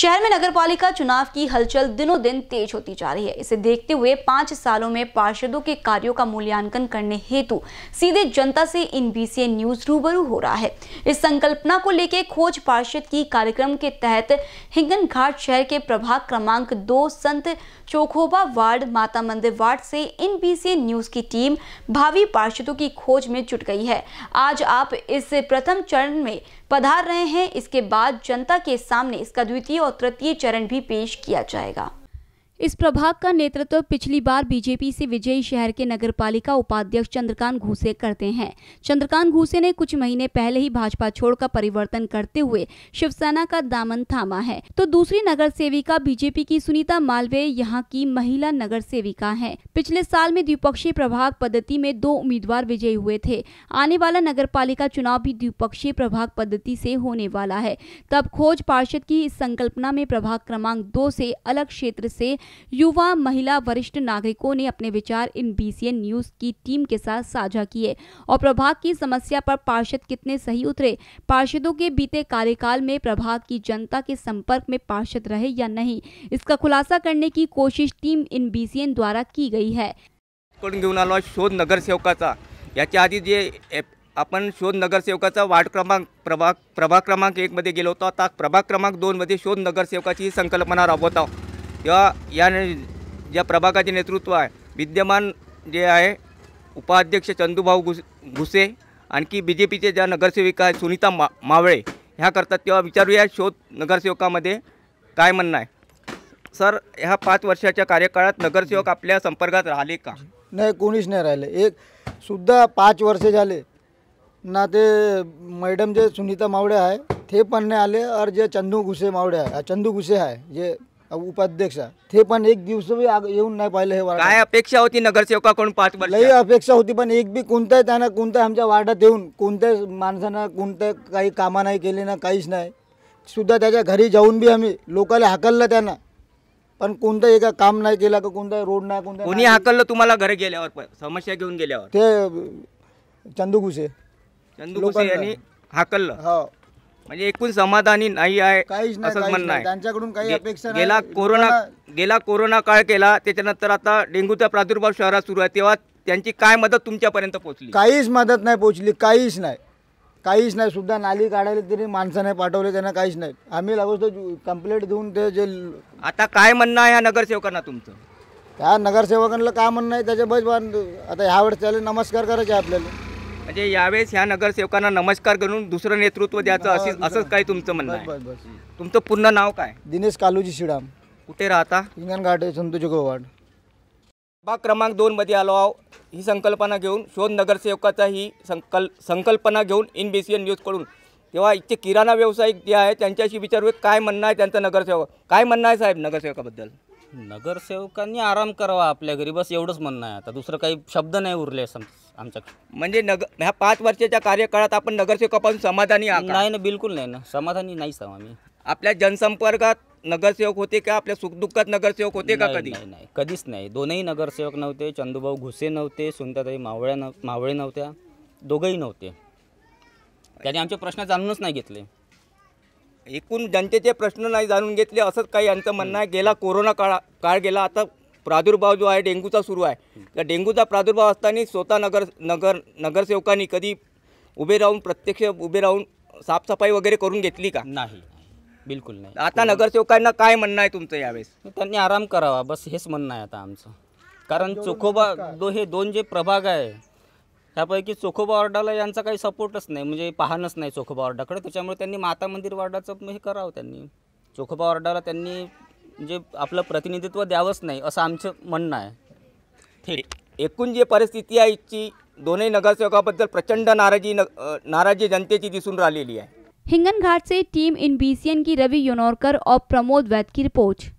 शहर में नगर पालिका चुनाव की हलचल दिनों दिन तेज होती जा रही है इसे देखते हुए पांच सालों में पार्षदों के कार्यों का मूल्यांकन करने हेतु सीधे जनता से इन बीसीए न्यूज रूबरू हो रहा है इस संकल्पना को लेकर खोज पार्षद की कार्यक्रम के तहत हिंगन घाट शहर के प्रभाग क्रमांक दो संत चोखोबा वार्ड माता मंदिर वार्ड से इन बीसीए न्यूज की टीम भावी पार्षदों की खोज में जुट गई है आज आप इस प्रथम चरण में पधार रहे हैं इसके बाद जनता के सामने इसका द्वितीय और तृतीय चरण भी पेश किया जाएगा इस प्रभाग का नेतृत्व पिछली बार बीजेपी से विजयी शहर के नगर पालिका उपाध्यक्ष चंद्रकांत घूसे करते हैं चंद्रकांत घूसे ने कुछ महीने पहले ही भाजपा छोड़कर परिवर्तन करते हुए शिवसेना का दामन थामा है तो दूसरी नगर सेविका बीजेपी की सुनीता मालवे यहाँ की महिला नगर सेविका है पिछले साल में द्विपक्षीय प्रभाग पद्धति में दो उम्मीदवार विजयी हुए थे आने वाला नगर पालिका चुनाव भी द्विपक्षीय प्रभाग पद्धति से होने वाला है तब खोज पार्षद की इस संकल्पना में प्रभाग क्रमांक दो से अलग क्षेत्र से युवा महिला वरिष्ठ नागरिकों ने अपने विचार इन बीसीएन न्यूज की टीम के साथ साझा किए और प्रभाग की समस्या पर पार्षद कितने सही उतरे पार्षदों के बीते कार्यकाल में प्रभाग की जनता के संपर्क में पार्षद रहे या नहीं इसका खुलासा करने की कोशिश टीम इन बी द्वारा की गई है शोध नगर सेवका आधी जे आपण शोध नगरसेवकाचा वार्ड क्रमांक प्रभाग प्रभाग क्रमांक मध्य गेलो आता प्रभाग क्रमांक दोन मध्य शोध सेवका संकल्पना राबवत आहोत तेव्हा या ज्या प्रभागाचे नेतृत्व आहे विद्यमान जे आहे उपाध्यक्ष चंदूभाऊ घुस घुसे आणखी बी जे पीचे ज्या नगरसेविका आहेत सुनीता मा मावळे ह्या करतात तेव्हा विचारूया शोध नगरसेवकामध्ये काय म्हणणं आहे सर ह्या पाच वर्षाच्या कार्यकाळात नगरसेवक आपल्या संपर्कात राहिले का नाही कोणीच नाही राहिले एक सुद्धा पाच वर्ष झाले ना ते मॅडम जे सुनीता मावळे आहे ते पण नाही आले और जे चंदू घुसे मावळे आहे चंदू घुसे आहे जे उपाध्यक्ष ते पण एक दिवस येऊन नाही पाहिलं हे काय अपेक्षा होती नगरसेवकाकडून पाच लई अपेक्षा होती पण एक बी कोणत्याही त्यांना कोणत्या आमच्या वार्डात येऊन कोणत्या माणसानं कोणत्या काही कामा नाही केले ना काहीच नाही सुद्धा त्याच्या घरी जाऊन बी आम्ही लोकाला हाकललं त्यांना पण कोणतं एका काम नाही केलं का कोणता रोड नाही कोणता कोणी हाकललं तुम्हाला घरी गेल्यावर समस्या घेऊन गेल्यावर ते चंदू घुसे चंदू यांनी हाकललं हो म्हणजे एकूण समाधानी नाही आहे काहीच म्हणणं आहे त्यांच्याकडून काही अपेक्षा गेला कोरोना गेला कोरोना काळ केला त्याच्यानंतर आता डेंग्यूचा प्रादुर्भाव शहरात सुरू आहे तेव्हा त्यांची काय मदत तुमच्यापर्यंत पोहोचली काहीच मदत नाही पोहोचली काहीच नाही काहीच नाही सुद्धा नाली काढायला तरी माणसं नाही पाठवले त्यांना काहीच नाही आम्ही लागतो कंप्लेंट देऊन ते जे आता काय म्हणणं आहे या नगरसेवकांना तुमचं त्या नगरसेवकांना काय म्हणणं आहे त्याच्या बस आता ह्यावेळेस त्याला नमस्कार करायचे आपल्याला म्हणजे यावेळेस ह्या नगरसेवकांना नमस्कार करून दुसरं नेतृत्व द्यायचं असेल असंच काय तुमचं म्हणणं आहे तुमचं पूर्ण नाव काय दिनेश कालूजी शिडाम कुठे राहता हिंगण घाट संतोजी गोवाड भाग क्रमांक मध्ये आलो आहो ही संकल्पना घेऊन शोध नगरसेवकाचा ही संकल संकल्पना घेऊन इन बी सी एन कडून तेव्हा इथे किराणा व्यावसायिक जे आहे त्यांच्याशी विचारू काय म्हणणं आहे त्यांचं नगरसेवक काय म्हणणं आहे साहेब नगरसेवकाबद्दल नगरसेवकांनी आराम करावा आपल्या घरी बस एवढंच म्हणणं आहे आता दुसरं काही शब्द नाही उरले सम आमच्या म्हणजे नग ह्या पाच वर्षाच्या कार्यकाळात आपण नगरसेवकापासून समाधानी आहात नाही ना बिलकुल नाही ना समाधानी नाही आहोत आम्ही आपल्या जनसंपर्कात नगरसेवक होते का आपल्या सुखदुःखात नगरसेवक होते का कधी नाही नाही कधीच नाही दोनही नगरसेवक नव्हते चंदूभाऊ घुसे नव्हते सुनताताई मावळ्या नव मावळे नव्हत्या दोघंही नव्हते त्याने आमचे प्रश्न जाणूनच नाही घेतले एकूण जनतेचे प्रश्न नाही जाणून घेतले असंच काही यांचं म्हणणं आहे गेला कोरोना काळ काळ गेला आता प्रादुर्भाव जो आहे डेंग्यूचा सुरू आहे तर डेंग्यूचा प्रादुर्भाव असताना स्वतः नगर नगर नगरसेवकांनी कधी उभे राहून प्रत्यक्ष उभे राहून साफसफाई वगैरे करून घेतली का नाही बिलकुल नाही आता नगरसेवकांना काय म्हणणं आहे तुमचं यावेळेस त्यांनी आराम करावा बस हेच म्हणणं आहे आता आमचं कारण चोखोबा दो हे दोन जे प्रभाग आहे त्यापैकी चोखोबा ऑर्डाला यांचा काही सपोर्टच नाही म्हणजे पाहणंच नाही चोखोबा वार्डाकडे त्याच्यामुळे त्यांनी माता मंदिर वार्डाचं हे करावं त्यांनी चोखोबा ऑर्डाला त्यांनी म्हणजे आपलं प्रतिनिधित्व द्यावंच नाही असं आमचं म्हणणं आहे ठीक एकूण जी परिस्थिती आहे इथची दोन्ही नगरसेवकाबद्दल प्रचंड नाराजी नाराजी जनतेची दिसून राहिलेली आहे हिंगणघाटचे टीम इन एन की रवी योनौरकर और प्रमोद वैद की रिपोर्ट